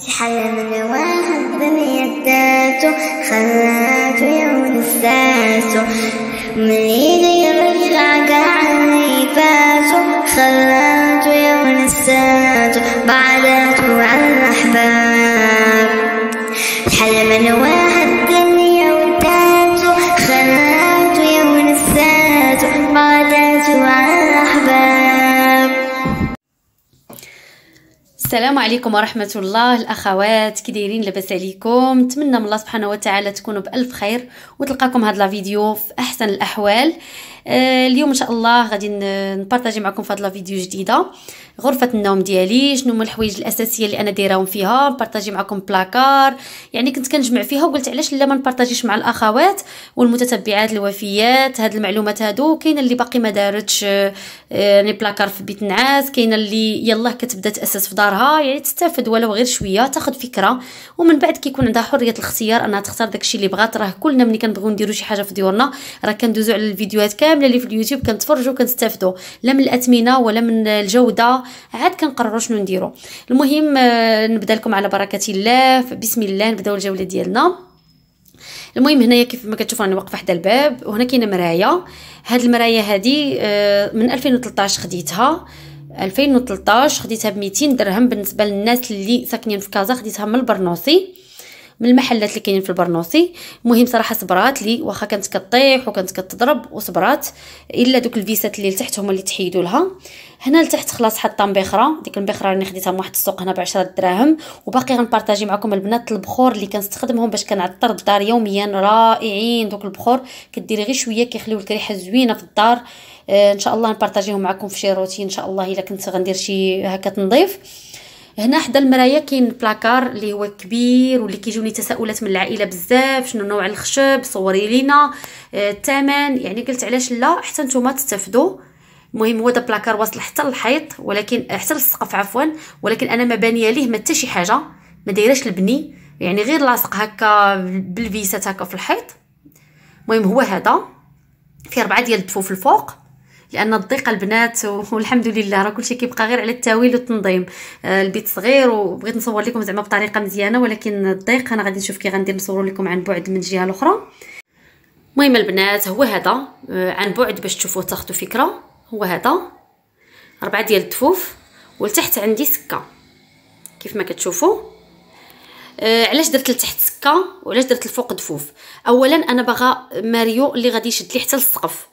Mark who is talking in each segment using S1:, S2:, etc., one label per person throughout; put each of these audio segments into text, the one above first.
S1: سحل من واحد دنيا بنيتاته خلاته يوم نساته من ايدي يرجع قاع اللي فاته خلاته يوم نساته بعدها السلام عليكم ورحمة الله الأخوات كي دايرين لاباس عليكم نتمنى من الله سبحانه وتعالى تكونوا بألف خير وتلقاكم هاد لا فيديو في أحسن الأحوال آه، اليوم ان شاء الله غادي نبارطاجي معكم في هاد لا فيديو جديده غرفه النوم ديالي شنو هما الحوايج الاساسيه اللي انا دايراهم فيها نبارطاجي معكم بلاكار يعني كنت كنجمع فيها وقلت علاش لا ما نبارطاجيش مع الاخوات والمتتبعات الوفيات هاد المعلومات هادو كاينه اللي باقي ما دارتش آه، يعني بلاكار في بيت نعاس كاينه اللي يلاه كتبدا تاسس في دارها يعني تستافد ولو غير شويه تاخذ فكره ومن بعد كيكون عندها حريه الاختيار انها تختار داكشي اللي بغات راه كلنا ملي كنبغيو نديرو شي حاجه في ديورنا راه كندوزو على الفيديوهات كامل كامله اللي في اليوتيوب كنتفرجوا كنستافدوا لا من الاثمنه ولا من الجوده عاد كنقرروا شنو نديروا المهم آه، نبدا لكم على بركه الله بسم الله نبداو الجوله ديالنا المهم هنايا كيف ما كتشوفوا انا واقفه حدا الباب وهنا كاينه مرايا هاد المرايا هادي آه، من 2013 خديتها 2013 خديتها ب 200 درهم بالنسبه للناس اللي ساكنين في كازا خديتها من البرنوسي من المحلات اللي كاينين في البرنوسي المهم صراحه صبرات لي واخا كانت كطيح وكانت كتضرب وصبرات الا دوك الفيسات اللي لتحت هما اللي تحيدوا لها هنا لتحت خلاص حاطه مبخره ديك المبخره اللي خديتها من واحد السوق هنا ب 10 دراهم وباقي غنبارطاجي معكم البنات البخور اللي كنستخدمهم باش كنعطر الدار يوميا رائعين دوك البخور كديري غير شويه كيخليو لك ريحه زوينه في الدار آه ان شاء الله نبارطاجيهم معكم في شي روتين ان شاء الله الا كنت غندير شي هكا تنظيف هنا حدا المرايا كاين بلاكار اللي هو كبير واللي كيجوني تساؤلات من العائله بزاف شنو نوع الخشب صوري لينا الثمن آه يعني قلت علاش لا حتى نتوما تستافدوا المهم هو دا بلاكار واصل حتى للحيط ولكن حتى للسقف عفوا ولكن انا ما بانيه ليه ما حتى شي حاجه ما دايراش البني يعني غير لاصق هكا بالفيسات هكا في الحيط المهم هو هذا فيه اربعه ديال الدفوف الفوق لان الضيق البنات والحمد لله راه كلشي كيبقى غير على التاويل والتنظيم آه البيت صغير وبغيت نصور لكم زعما بطريقه مزيانه ولكن الضيق انا غادي نشوف كي غندير نصور لكم عن بعد من الجهه اخرى المهم البنات هو هذا آه، عن بعد باش تشوفوه تاخذوا فكره هو هذا ربعه ديال الدفوف ولتحت عندي سكه كيف ما كتشوفوا آه علاش درت لتحت سكه وعلاش درت الفوق دفوف اولا انا باغا ماريو اللي غادي يشد لي حتى للسقف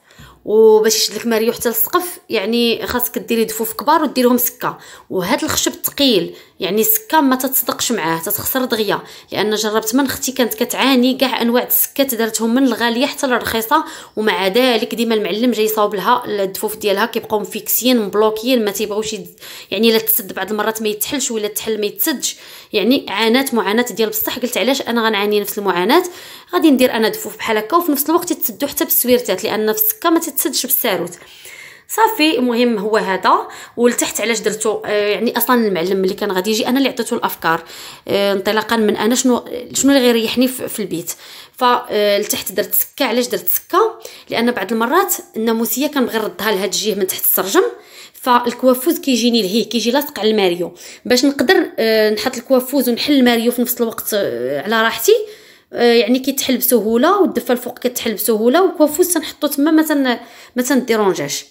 S1: وباش يشد لك ماريو حتى للسقف يعني خاصك ديري دفوف كبار وديرهم سكه وهذا الخشب الثقيل يعني السكه ما تتصدقش معاه تتخسر دغيا لان جربت من اختي كانت كتعاني كاع انواع السكات دارتهم من الغاليه حتى للرخيصه ومع ذلك ديما المعلم جاي يصاوب لها الدفوف ديالها كيبقاو مفيكسيين مبلوكيين ما تيبغوش يعني لا تسد بعض المرات ما يتحلش ولا تحل ما يتسدش يعني عانات معاناه ديال بصح قلت علاش انا غنعاني نفس المعاناه غادي ندير انا دفوف بحال هكا وفي نفس الوقت يتسدو حتى بالسويرتات لان في السكه ما تتسدش بالساروت صافي المهم هو هذا ولتحت علاش درتو آه، يعني اصلا المعلم اللي كان غادي يجي انا اللي عطيتو الافكار آه، انطلاقا من انا شنو شنو اللي غيريحني في البيت فالتحت آه، درت سكه علاش درت سكه لان بعض المرات الناموسيه كنبغي نردها لهاد الجهه من تحت السرجم فالكوافوز كيجيني لهيه كيجي لاصق على الماريو باش نقدر نحط الكوافوز ونحل الماريو في نفس الوقت على راحتي يعني كيتحل بسهوله والدفه الفوق كتحل بسهوله والكوافوز تنحطو تما ما تن ما تنديرونجاش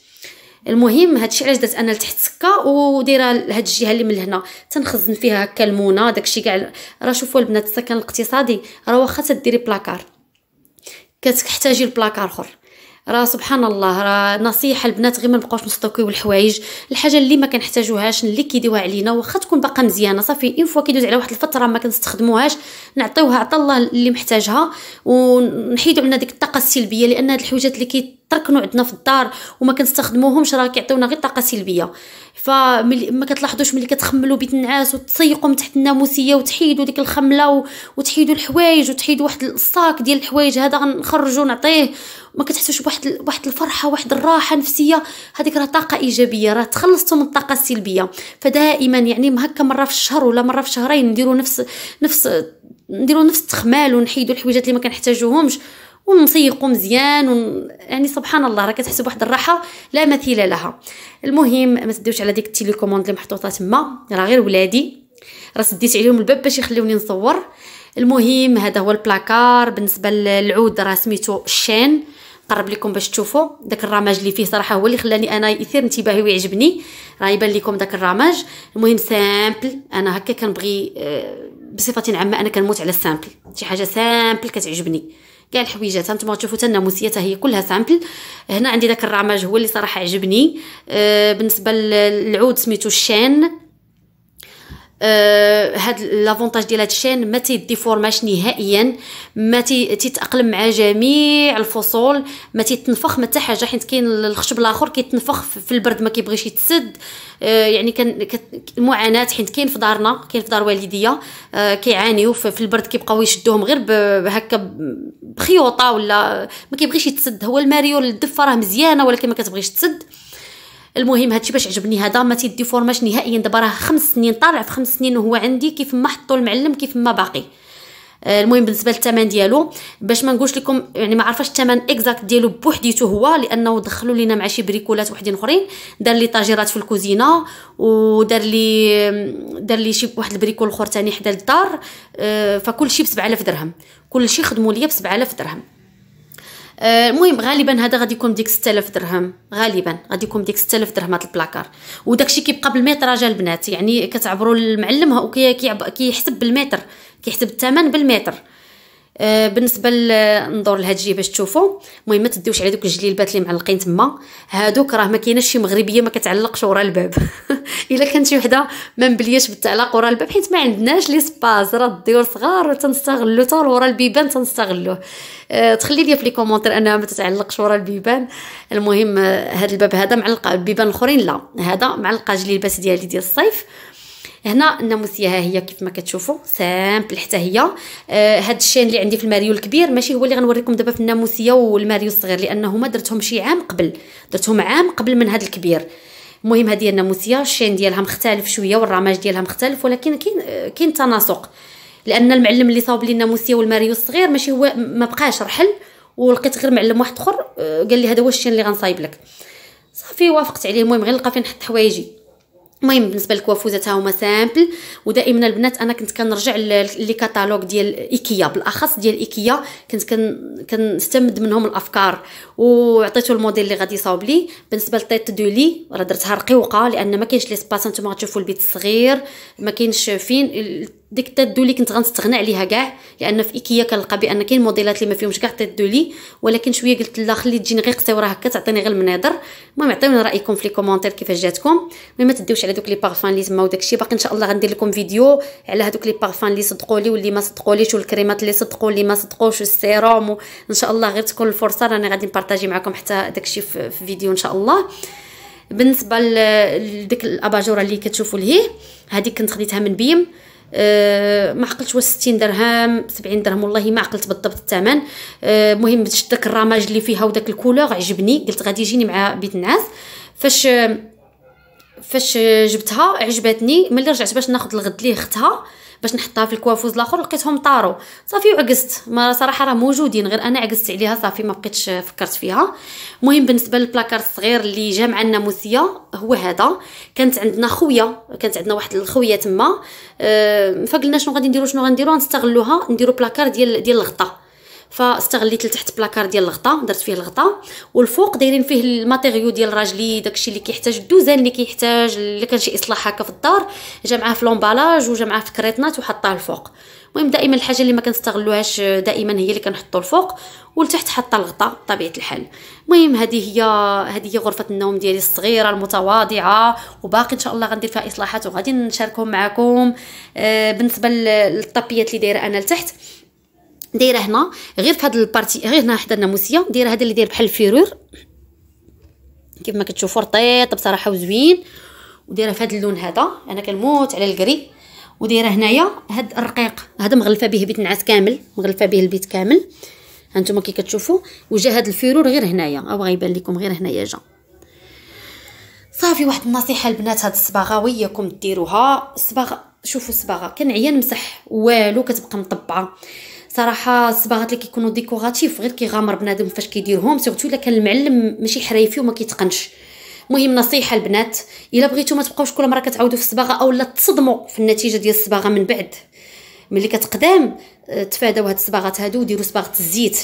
S1: المهم هادشي علاش درت انا لتحت سكه ودايره لهاد الجهه اللي من هنا تنخزن فيها هكا المونه داكشي كاع راه شوفوا البنات السكن الاقتصادي راه واخا تديري بلاكار كتحتاجي البلاكار اخر راه سبحان الله راه نصيحه البنات غير ما نبقاوش نستوكيو الحوايج الحاجه اللي ما كنحتاجوهاش اللي كيديوها علينا واخا تكون باقا مزيانه صافي اون فوا كيدوز على واحد الفتره ما كنستخدموهاش نعطيوها عطا الله اللي محتاجها ونحيدو عنا ديك الطاقه السلبيه لان هاد الحوجات اللي كي كنركنوا عندنا في الدار وما كنستخدموهمش راه كيعطيونا غير طاقه سلبيه فما كتلاحظوش ملي كتخملوا بيت النعاس وتسيقوا من تحت الناموسيه وتحيدوا ديك الخمله و... وتحيدوا الحوايج وتحيدوا واحد الصاك ديال الحوايج هذا غنخرجو نعطيه ما كتحسوش بواحد واحد الفرحه واحد الراحه نفسيه هذيك راه طاقه ايجابيه راه تخلصتوا من الطاقه السلبيه فدائما يعني هكا مره في الشهر ولا مره في شهرين نديروا نفس نفس نديروا نفس التخمال ونحيدوا الحويجات اللي ما كنحتاجوهمش ونسيقو مزيان ون... يعني سبحان الله راه كتحس بواحد الراحه لا مثيل لها المهم ما تديوش على ديك التيليكوموند اللي محطوطه تما راه غير ولادي راه سديت عليهم الباب باش يخليوني نصور المهم هذا هو البلاكار بالنسبه للعود راه سميتو الشين نقرب لكم باش تشوفوا داك الرماج اللي فيه صراحه هو اللي خلاني انا يثير انتباهي ويعجبني راه يبان لكم داك الرماج المهم سامبل انا هكا كنبغي آه، بصفه عامه انا كنموت على السامبل شي حاجه سامبل كتعجبني كاع الحويجات هانتوما تشوفوا حتى الناموسيه هي كلها سامبل هنا عندي داك الرماج هو اللي صراحه عجبني آه، بالنسبه للعود سميتو الشان آه هاد لافونتاج ديال هاد الشين ما تيديفورماش نهائيا ما تيتاقلم مع جميع الفصول ما تيتنفخ ما حتى حاجه حيت كاين الخشب الاخر كيتنفخ في البرد ما كيبغيش يتسد آه يعني كان المعاناه حيت كاين في دارنا كاين في دار والديا آه كيعانيو في البرد كيبقاو يشدوهم غير هكا بخيوطه ولا ما كيبغيش يتسد هو الماريول الدفه راه مزيانه ولكن ما كتبغيش تسد المهم هادشي باش عجبني هذا ما فورماش نهائيا دابا راه خمس سنين طالع في خمس سنين وهو عندي كيف ما حطو المعلم كيف ما باقي آه، المهم بالنسبه للثمن ديالو باش ما نقولش لكم يعني ما عرفاش الثمن اكزاكت ديالو بوحديته هو لانه دخلوا لينا مع شي بريكولات وحدين اخرين دار لي طاجيرات في الكوزينه ودار لي دار لي شي واحد البريكول اخر ثاني حدا الدار آه، فكل شيء ب 7000 درهم كل شيء خدموا ليا ب 7000 درهم آه، المهم غالبا هذا غادي يكون ديك 6000 درهم غالبا غادي يكون ديك 6000 درهم هذا البلاكار وداكشي كيبقى بالميطراجه البنات يعني كتعبروا المعلم وكيحسب بالمتر كيحسب الثمن بالمتر آه، بالنسبه لندور لهاد باش تشوفوا المهم ما تديوش على دوك الجليلبات اللي معلقين تما هادوك راه ما كايناش شي مغربيه ما كتعلقش ورا الباب الا كانت شي وحده ما مبلياش بالتعلق ورا الباب حيت ما عندناش لي سباس راه الديور صغار تنستغلو حتى ورا البيبان تنستغلوه أه تخلي لي في لي كومونتير انها ما تتعلقش ورا البيبان المهم آه، هاد الباب هذا معلق بيبان الاخرين لا هذا معلقه جليلبات ديالي ديال الصيف هنا الناموسيه ها هي كيف ما كتشوفوا سامبل حتى هي آه هاد الشين اللي عندي في الماريو الكبير ماشي هو اللي غنوريكم دابا في الناموسيه والماريو الصغير لانهما درتهم شي عام قبل درتهم عام قبل من هاد الكبير المهم هذه الناموسيه الشين ديالها مختلف شويه والرماج ديالها مختلف ولكن كاين كاين تناسق لان المعلم اللي صاوب لي الناموسيه والماريو الصغير ماشي هو ما بقاش رحل ولقيت غير معلم واحد اخر آه، قال لي هذا هو الشين اللي غنصايب لك صافي وافقت عليه المهم غير نلقى فين نحط حوايجي المهم بالنسبه للكوافوزه حتى هما سامبل ودائما البنات انا كنت كنرجع لي كاتالوغ ديال ايكيا بالاخص ديال ايكيا كنت كن كنستمد منهم الافكار وعطيتو الموديل اللي غادي يصاوب لي بالنسبه للطيط دو لي راه درتها رقيقه لان ما كاينش لي سباس نتوما غتشوفوا البيت الصغير ما كاينش فين ديك التات دولي كنت غنستغنى عليها كاع لان في ايكيا كنلقى بان كاين موديلات اللي ما فيهمش كاع تات دولي ولكن شويه قلت لا خلي تجيني غير قصيره هكا تعطيني غير المناظر المهم عطيوني رايكم في لي كومونتير كيفاش جاتكم ما تديوش على دوك لي بارفان اللي تما وداكشي باقي ان شاء الله غندير لكم فيديو على هذوك لي بارفان اللي صدقوا لي واللي ما صدقوليش والكريمات اللي صدقوا لي ما صدقوش والسيروم ان شاء الله غير تكون الفرصه راني غادي نبارطاجي معكم حتى داكشي في فيديو ان شاء الله بالنسبه لديك الاباجوره اللي كتشوفوا لهيه هذيك كنت خديتها من بيم أه ما عقلتش واش 60 درهم 70 درهم والله ما عقلت بالضبط الثمن أه المهم شد داك الرماج اللي فيها وداك الكولور عجبني قلت غادي يجيني مع بيت النعاس فاش فاش جبتها عجبتني ملي رجعت باش ناخذ الغد ليه اختها باش نحطها في الكوافوز الاخر لقيتهم طاروا صافي وعكست ما صراحه راه موجودين غير انا عكست عليها صافي ما بقيتش فكرت فيها المهم بالنسبه للبلاكار الصغير اللي جا مع الناموسيه هو هذا كانت عندنا خويا كانت عندنا واحد الخويا تما أه فقلنا شنو غادي نديرو شنو غنديرو غنستغلوها نديرو بلاكار ديال ديال الغطا فاستغليت لتحت بلاكار ديال الغطاء درت فيه الغطاء والفوق دايرين فيه الماتيريو ديال راجلي داكشي اللي كيحتاج الدوزان اللي كيحتاج اللي كان شي اصلاح هكا في الدار جا معاه في لومبالاج وجا معاه في كريطنات وحطاه الفوق المهم دائما الحاجه اللي ما كنستغلوهاش دائما هي اللي كنحطو الفوق ولتحت حتى الغطاء بطبيعه الحال المهم هذه هي هذه هي غرفه النوم ديالي الصغيره المتواضعه وباقي ان شاء الله غندير فيها اصلاحات وغادي نشاركهم معكم آه، بالنسبه للطابيات اللي دايره انا لتحت دايره هنا غير في البارتي غير هنا حدا الناموسيه دايره هذا اللي داير بحال الفيرور كيف ما كتشوفوا رطيط بصراحه وزوين ودايره في اللون هذا انا كنموت على الكري ودايره هنايا هاد الرقيق هذا مغلفه به بيت نعاس كامل مغلفه به البيت كامل هانتوما كي كتشوفوا وجا هاد الفيرور غير هنايا او غيبان لكم غير هنايا جا صافي واحد النصيحه البنات هاد الصباغه وياكم ديروها الصباغه شوفوا الصباغه كنعيا نمسح والو كتبقى مطبعه صراحه الصباغات اللي كيكونوا ديكوراتيف غير كيغامر بنادم فاش كيديرهم سورتو الا كان المعلم ماشي حرايفي وما كيتقنش مهم نصيحه البنات الا بغيتو ما تبقاوش كل مره كتعاودوا في الصباغه اولا تصدموا في النتيجه ديال الصباغه من بعد ملي كتقدام آه، تفاداو هاد الصباغات هادو وديروا صباغه الزيت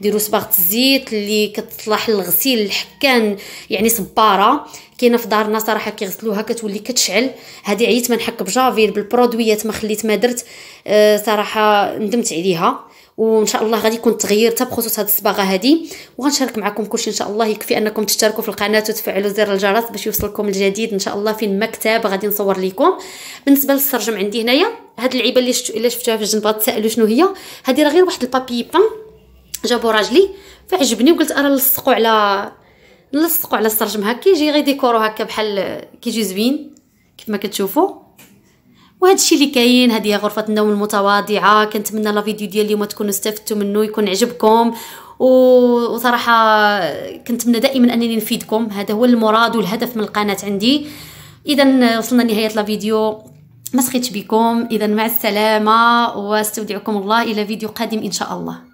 S1: ديروا صباغه الزيت اللي كتصلح للغسيل الحكان يعني صباره كاينه في دارنا صراحه كيغسلوها كتولي كتشعل هذه عييت ما نحك بجافيل بالبرودويات ما خليت ما درت آه، صراحه ندمت عليها وان شاء الله غادي يكون تغيير حتى بخصوص هذه الصباغه هذه وغنشارك معكم كلشي ان شاء الله يكفي انكم تشتركوا في القناه وتفعلوا زر الجرس باش يوصلكم الجديد ان شاء الله في المكتب كتاب غادي نصور لكم بالنسبه للسرجم عندي هنايا هاد العيبه اللي شتو اللي شفتوها في الجنب غتسالوا شنو هي هذه راه غير واحد البابي بان جابو راجلي فعجبني وقلت انا نلصقو على نلصقو على السرجم هكا يجي غير ديكورو هكا بحال كيجي زوين كيف ما كتشوفوا وهذا الشيء اللي كاين هذه هي غرفه النوم المتواضعه كنتمنى لا فيديو ديال اليوم تكونوا استفدتوا منه يكون عجبكم وصراحه كنتمنى دائما انني نفيدكم هذا هو المراد والهدف من القناه عندي اذا وصلنا لنهايه لا فيديو ما سخيتش بكم اذا مع السلامه واستودعكم الله الى فيديو قادم ان شاء الله